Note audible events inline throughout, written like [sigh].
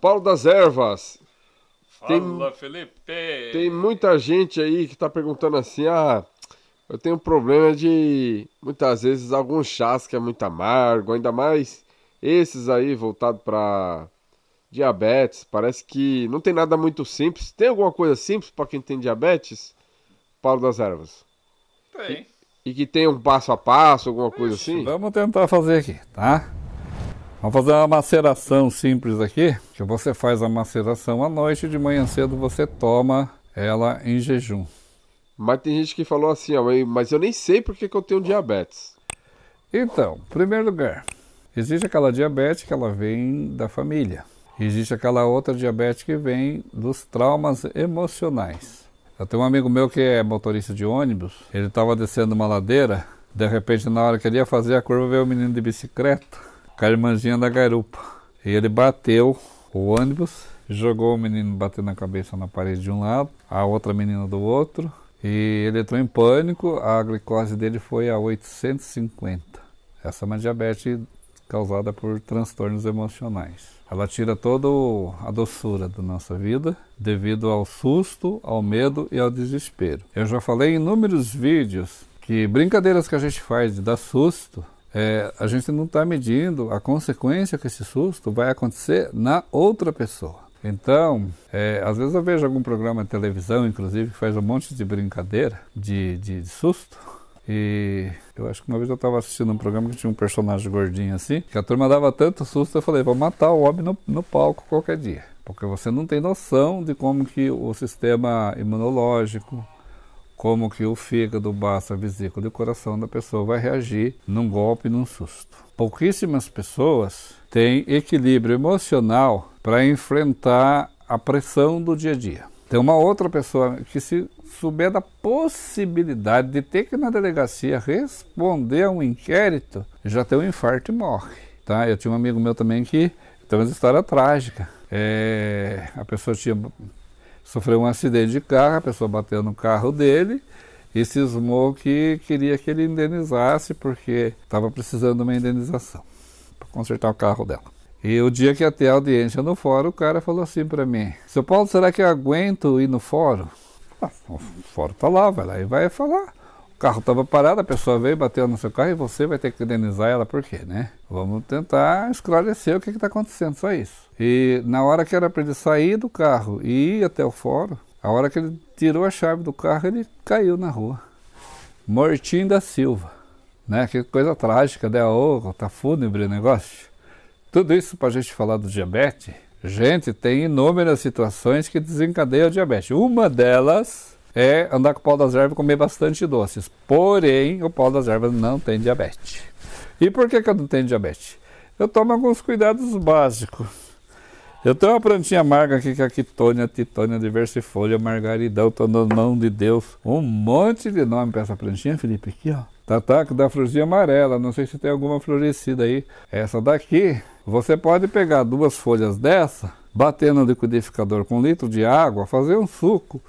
Paulo das Ervas. Fala, tem, Felipe! Tem muita gente aí que está perguntando assim: ah, eu tenho um problema de muitas vezes alguns chás que é muito amargo, ainda mais esses aí voltados para diabetes. Parece que não tem nada muito simples. Tem alguma coisa simples para quem tem diabetes? Paulo das Ervas. Tem. E, e que tem um passo a passo, alguma coisa assim? Vamos tentar fazer aqui, tá? Vamos fazer uma maceração simples aqui, que você faz a maceração à noite e de manhã cedo você toma ela em jejum. Mas tem gente que falou assim, ó, mas eu nem sei porque que eu tenho diabetes. Então, em primeiro lugar, existe aquela diabetes que ela vem da família. Existe aquela outra diabetes que vem dos traumas emocionais. Eu tenho um amigo meu que é motorista de ônibus, ele estava descendo uma ladeira, de repente na hora que ele ia fazer a curva veio um menino de bicicleta com a irmãzinha da garupa. E ele bateu o ônibus, jogou o menino batendo a cabeça na parede de um lado, a outra menina do outro, e ele entrou em pânico, a glicose dele foi a 850. Essa é uma diabetes causada por transtornos emocionais. Ela tira toda a doçura da nossa vida devido ao susto, ao medo e ao desespero. Eu já falei em inúmeros vídeos que brincadeiras que a gente faz de dar susto é, a gente não está medindo a consequência que esse susto vai acontecer na outra pessoa. Então, é, às vezes eu vejo algum programa de televisão, inclusive, que faz um monte de brincadeira, de, de, de susto. E eu acho que uma vez eu estava assistindo um programa que tinha um personagem gordinho assim, que a turma dava tanto susto, eu falei, vou matar o homem no, no palco qualquer dia. Porque você não tem noção de como que o sistema imunológico, como que o fígado, o baço, a vesícula e o coração da pessoa vai reagir num golpe, num susto. Pouquíssimas pessoas têm equilíbrio emocional para enfrentar a pressão do dia a dia. Tem uma outra pessoa que se souber da possibilidade de ter que ir na delegacia responder a um inquérito, já tem um infarto e morre. Tá? Eu tinha um amigo meu também que tem uma história trágica. É, a pessoa tinha sofreu um acidente de carro, a pessoa bateu no carro dele e cismou que queria que ele indenizasse porque estava precisando de uma indenização para consertar o carro dela. E o dia que até a audiência no fórum, o cara falou assim para mim: Seu Paulo, será que eu aguento ir no fórum? Ah, o fórum tá lá, vai lá e vai falar carro estava parado, a pessoa veio, bateu no seu carro e você vai ter que indenizar ela por quê, né? Vamos tentar esclarecer o que está acontecendo, só isso. E na hora que era para ele sair do carro e ir até o fórum, a hora que ele tirou a chave do carro, ele caiu na rua. Mortim da Silva. Né? Que coisa trágica, né? Oh, tá fúnebre o negócio. Tudo isso para a gente falar do diabetes. Gente, tem inúmeras situações que desencadeiam o diabetes. Uma delas é andar com o pau das ervas e comer bastante doces. Porém, o pau das ervas não tem diabetes. E por que, que eu não tenho diabetes? Eu tomo alguns cuidados básicos. Eu tenho uma plantinha amarga aqui que é a quitônia, titônia, diversifolha, margaridão, estou na mão de Deus. Um monte de nome para essa plantinha, Felipe, aqui ó. Tataco da florzinha amarela, não sei se tem alguma florescida aí. Essa daqui, você pode pegar duas folhas dessa, bater no liquidificador com um litro de água, fazer um suco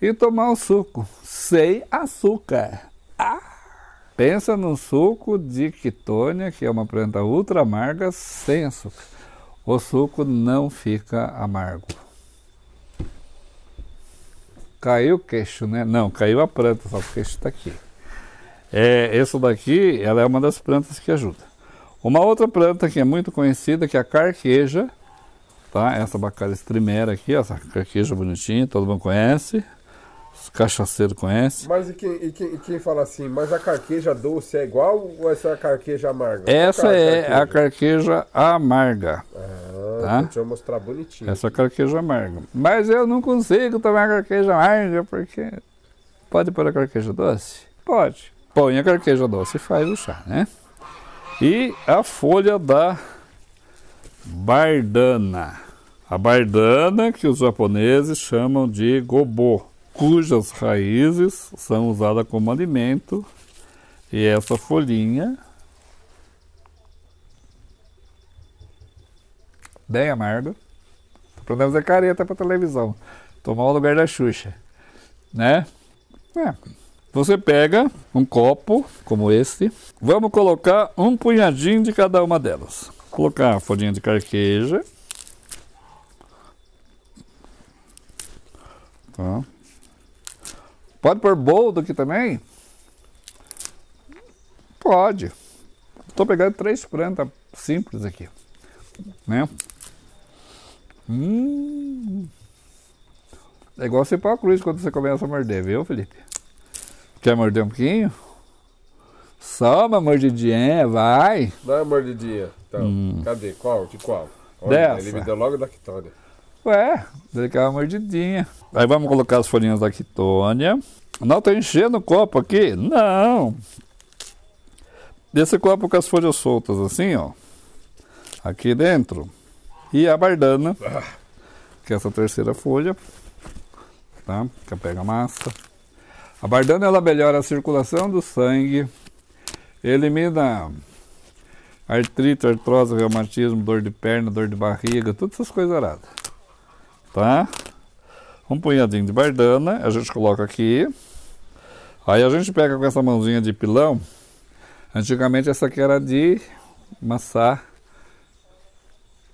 e tomar o suco sem açúcar. Ah! Pensa no suco de quitônia, que é uma planta ultra amarga, sem açúcar. O suco não fica amargo. Caiu o queixo, né? Não, caiu a planta, só o queixo está aqui. É, essa daqui, ela é uma das plantas que ajuda. Uma outra planta que é muito conhecida, que é a carqueja, tá? Essa bacalha estrimera aqui, ó, essa carqueja bonitinha, todo mundo conhece. Os cachaceiros conhecem. Mas e quem, e, quem, e quem, fala assim, mas a carqueja doce é igual ou essa é carqueja amarga? É essa é carqueja? a carqueja amarga. Ah, tá? deixa eu mostrar bonitinho. Essa carqueja amarga. Mas eu não consigo tomar a carqueja amarga porque... Pode pôr a carqueja doce? Pode. Põe a carqueja doce e faz o chá, né? E a folha da bardana. A bardana que os japoneses chamam de gobô cujas raízes são usadas como alimento e essa folhinha bem amarga. Podemos é careta para televisão, tomar o lugar da Xuxa, né? É. Você pega um copo como este, vamos colocar um punhadinho de cada uma delas. Colocar a folhinha de carqueja. Tá. Pode pôr boldo aqui também? Pode. Estou pegando três plantas simples aqui, né? Hum. É igual você pôr a cruz quando você começa a morder, viu, Felipe? Quer morder um pouquinho? Só uma mordidinha, é, vai. Dá uma mordidinha. Então, hum. cadê? Qual? De qual? Olha, Dessa. Ele me deu logo da Quitônia. É, aquela mordidinha. Aí vamos colocar as folhinhas da quitônia. Não, tá enchendo o copo aqui? Não. Desse copo com as folhas soltas, assim, ó. Aqui dentro. E a bardana, que é essa terceira folha, tá? Que pega massa. A bardana, ela melhora a circulação do sangue, elimina artrite, artrose, reumatismo, dor de perna, dor de barriga, todas essas coisas aradas tá? Um punhadinho de bardana, a gente coloca aqui. Aí a gente pega com essa mãozinha de pilão. Antigamente essa aqui era de massar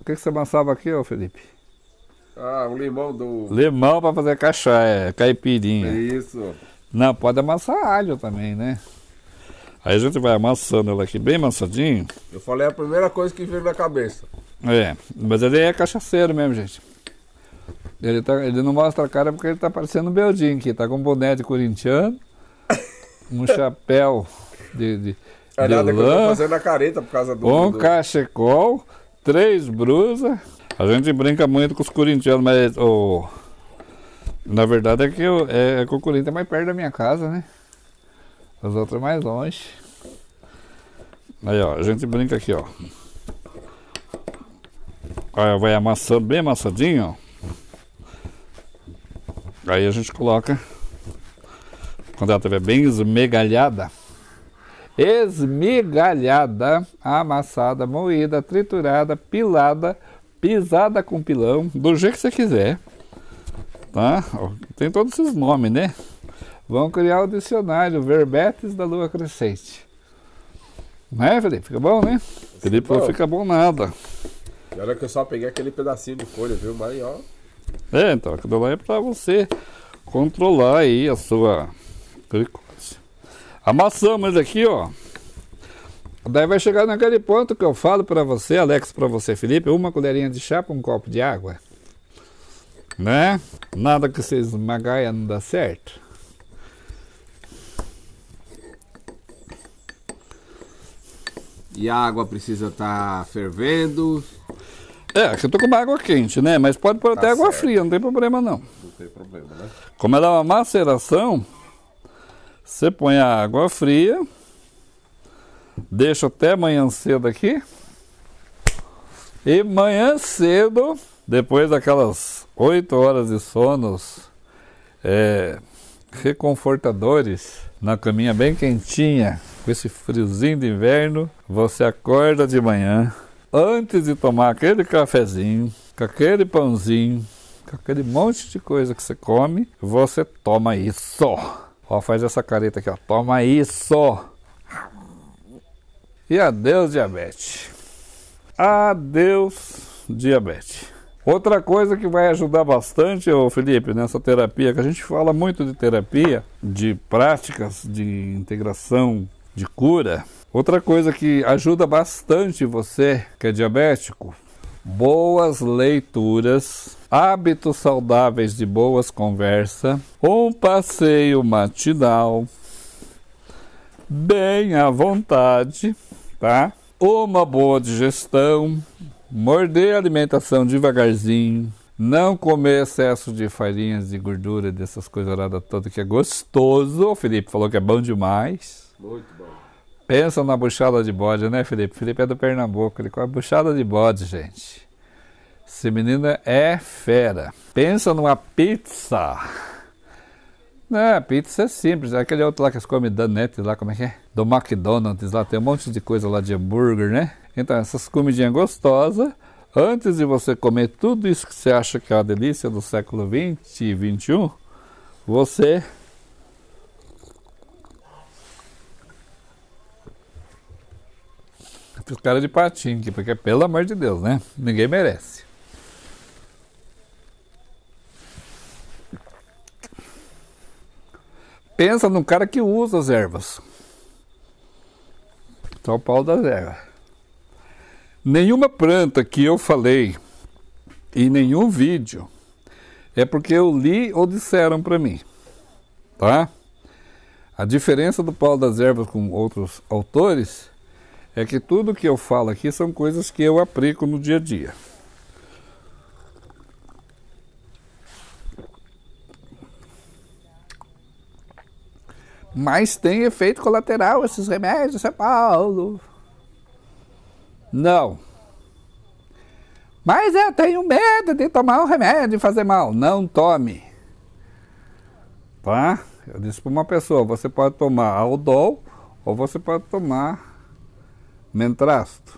O que, que você amassava aqui, ô Felipe? Ah, o limão do. Limão para fazer cachaça, é, caipirinha. Isso. Não, pode amassar alho também, né? Aí a gente vai amassando ela aqui bem amassadinho. Eu falei a primeira coisa que veio na cabeça. É, mas ele é cachaceiro mesmo, gente. Ele, tá, ele não mostra a cara porque ele está parecendo um Beldin, que está com um boné de corintiano, um [laughs] chapéu de, de, é de nada lã, que eu tô fazendo a careta por causa do... Um do... cachecol, três brusas. A gente brinca muito com os corintianos, mas... Oh, na verdade é que, eu, é, é que o Corinthians é mais perto da minha casa, né? os outros mais longe. Aí, ó, a gente brinca aqui, ó. Aí vai amassando bem amassadinho, ó. Aí a gente coloca, quando ela estiver bem esmegalhada. esmigalhada, amassada, moída, triturada, pilada, pisada com pilão, do jeito que você quiser. Tá? Tem todos esses nomes, né? Vão criar o dicionário Verbetes da Lua Crescente. Né, Felipe? Fica bom, né? Felipe, não fica bom nada. E olha que eu só peguei aquele pedacinho de folha, viu? Mas, ó... É, então, aquilo lá é para você controlar aí a sua glicose. Amassamos aqui, ó. Daí vai chegar naquele ponto que eu falo para você, Alex, para você, Felipe, uma colherinha de chá para um copo de água. Né? Nada que vocês magaia não dá certo. E a água precisa estar tá fervendo. É, é, que eu tô com uma água quente, né? Mas pode pôr tá até certo. água fria, não tem problema não. Não tem problema, né? Como ela é uma maceração, você põe a água fria, deixa até amanhã cedo aqui. E manhã cedo, depois daquelas 8 horas de sonos é, reconfortadores, na caminha bem quentinha, com esse friozinho de inverno, você acorda de manhã antes de tomar aquele cafezinho, com aquele pãozinho, com aquele monte de coisa que você come, você toma isso. Ó, faz essa careta aqui, ó. Toma isso. E adeus, diabetes. Adeus, diabetes. Outra coisa que vai ajudar bastante, ô Felipe, nessa terapia, que a gente fala muito de terapia, de práticas de integração de cura, Outra coisa que ajuda bastante você que é diabético, boas leituras, hábitos saudáveis de boas conversas, um passeio matinal, bem à vontade, tá? Uma boa digestão, morder a alimentação devagarzinho, não comer excesso de farinhas e gordura, dessas coisas todas que é gostoso. O Felipe falou que é bom demais. Muito bom. Pensa na buchada de bode, né, Felipe? Felipe é do Pernambuco, ele com a buchada de bode, gente. Esse menino é fera. Pensa numa pizza. Não, né, pizza é simples. É aquele outro lá que as comem danete lá, como é que é? Do McDonald's lá, tem um monte de coisa lá de hambúrguer, né? Então, essas comidinhas gostosas, antes de você comer tudo isso que você acha que é uma delícia do século 20 e 21, você os caras de aqui, porque pelo amor de Deus, né? Ninguém merece. Pensa num cara que usa as ervas. São Paulo das ervas. Nenhuma planta que eu falei em nenhum vídeo é porque eu li ou disseram para mim, tá? A diferença do Paulo das Ervas com outros autores é que tudo que eu falo aqui são coisas que eu aplico no dia a dia. Mas tem efeito colateral esses remédios, São é Paulo. Não. Mas eu tenho medo de tomar um remédio e fazer mal. Não tome. Tá? Eu disse para uma pessoa, você pode tomar Aldol ou você pode tomar Mentrasto.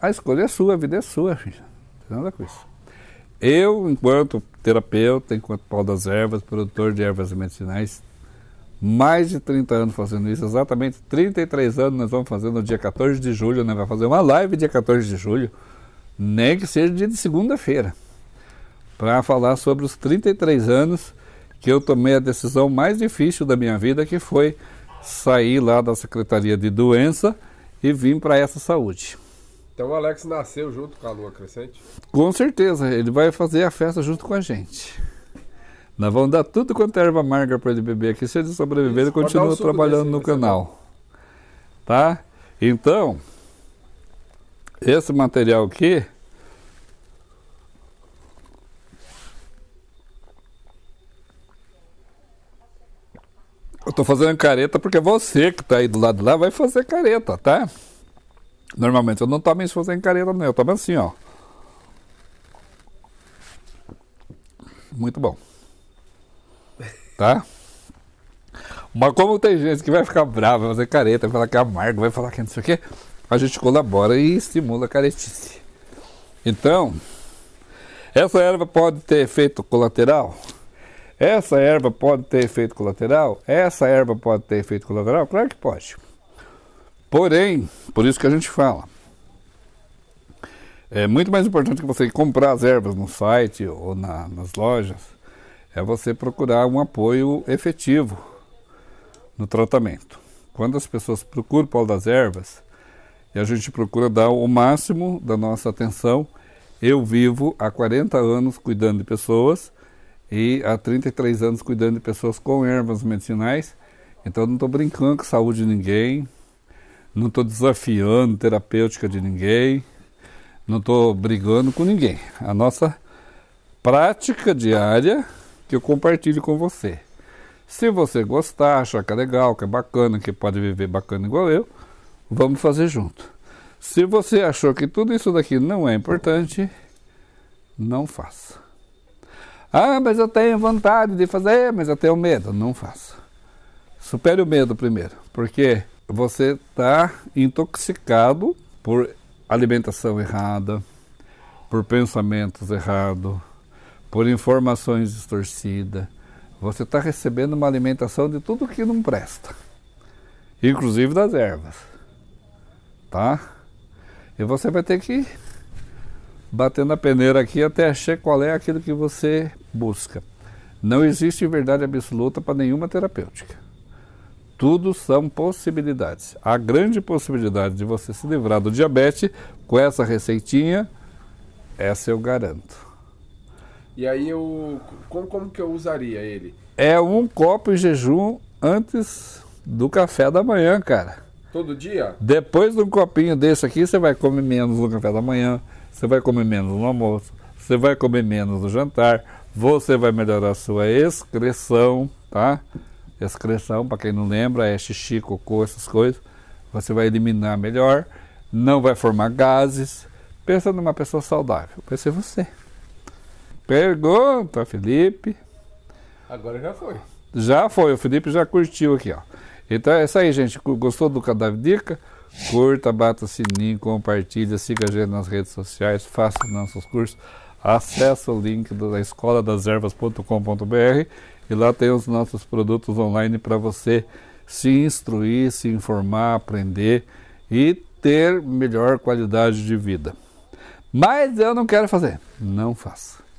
A escolha é sua, a vida é sua, gente. Não tem nada com isso. Eu, enquanto terapeuta, enquanto pau das ervas, produtor de ervas medicinais, mais de 30 anos fazendo isso, exatamente 33 anos nós vamos fazer no dia 14 de julho, nós né? vamos fazer uma live dia 14 de julho, nem que seja dia de segunda-feira, para falar sobre os 33 anos que eu tomei a decisão mais difícil da minha vida, que foi saí lá da Secretaria de Doença e vim para essa saúde. Então o Alex nasceu junto com a Lua Crescente? Com certeza, ele vai fazer a festa junto com a gente. Nós vamos dar tudo quanto é erva amarga para ele beber aqui. Se ele sobreviver, ele continua trabalhando desse, no tá canal. Tá? Então, esse material aqui Eu estou fazendo careta porque é você que está aí do lado de lá vai fazer careta, tá? Normalmente eu não tomo isso fazendo careta, não. Eu tomo assim, ó. Muito bom. Tá? Mas como tem gente que vai ficar brava, vai fazer careta, vai falar que é amargo, vai falar que não sei o quê, a gente colabora e estimula a caretice. Então, essa erva pode ter efeito colateral? Essa erva pode ter efeito colateral? Essa erva pode ter efeito colateral? Claro que pode. Porém, por isso que a gente fala, é muito mais importante que você comprar as ervas no site ou na, nas lojas, é você procurar um apoio efetivo no tratamento. Quando as pessoas procuram o pau das ervas, e a gente procura dar o máximo da nossa atenção, eu vivo há 40 anos cuidando de pessoas e há 33 anos cuidando de pessoas com ervas medicinais. Então não estou brincando com a saúde de ninguém, não estou desafiando terapêutica de ninguém, não estou brigando com ninguém. A nossa prática diária que eu compartilho com você. Se você gostar, achar que é legal, que é bacana, que pode viver bacana igual eu, vamos fazer junto. Se você achou que tudo isso daqui não é importante, não faça. Ah, mas eu tenho vontade de fazer, mas eu tenho medo. Não faça. Supere o medo primeiro, porque você está intoxicado por alimentação errada, por pensamentos errados, por informações distorcidas. Você está recebendo uma alimentação de tudo que não presta, inclusive das ervas, tá? E você vai ter que bater batendo a peneira aqui até achar qual é aquilo que você busca. Não existe verdade absoluta para nenhuma terapêutica. Tudo são possibilidades. A grande possibilidade de você se livrar do diabetes com essa receitinha, essa eu garanto. E aí eu. Como, como que eu usaria ele? É um copo em jejum antes do café da manhã, cara. Todo dia? Depois de um copinho desse aqui, você vai comer menos no café da manhã, você vai comer menos no almoço, você vai comer menos no jantar você vai melhorar sua excreção, tá? Excreção, para quem não lembra, é xixi, cocô, essas coisas. Você vai eliminar melhor, não vai formar gases. Pensa numa pessoa saudável, vai ser você. Pergunta, Felipe. Agora já foi. Já foi, o Felipe já curtiu aqui, ó. Então é isso aí, gente. Gostou do Cadáver Dica? Curta, bata o sininho, compartilha, siga a gente nas redes sociais, faça nossos cursos acessa o link da escola das ervas.com.br e lá tem os nossos produtos online para você se instruir, se informar, aprender e ter melhor qualidade de vida. Mas eu não quero fazer. Não faça.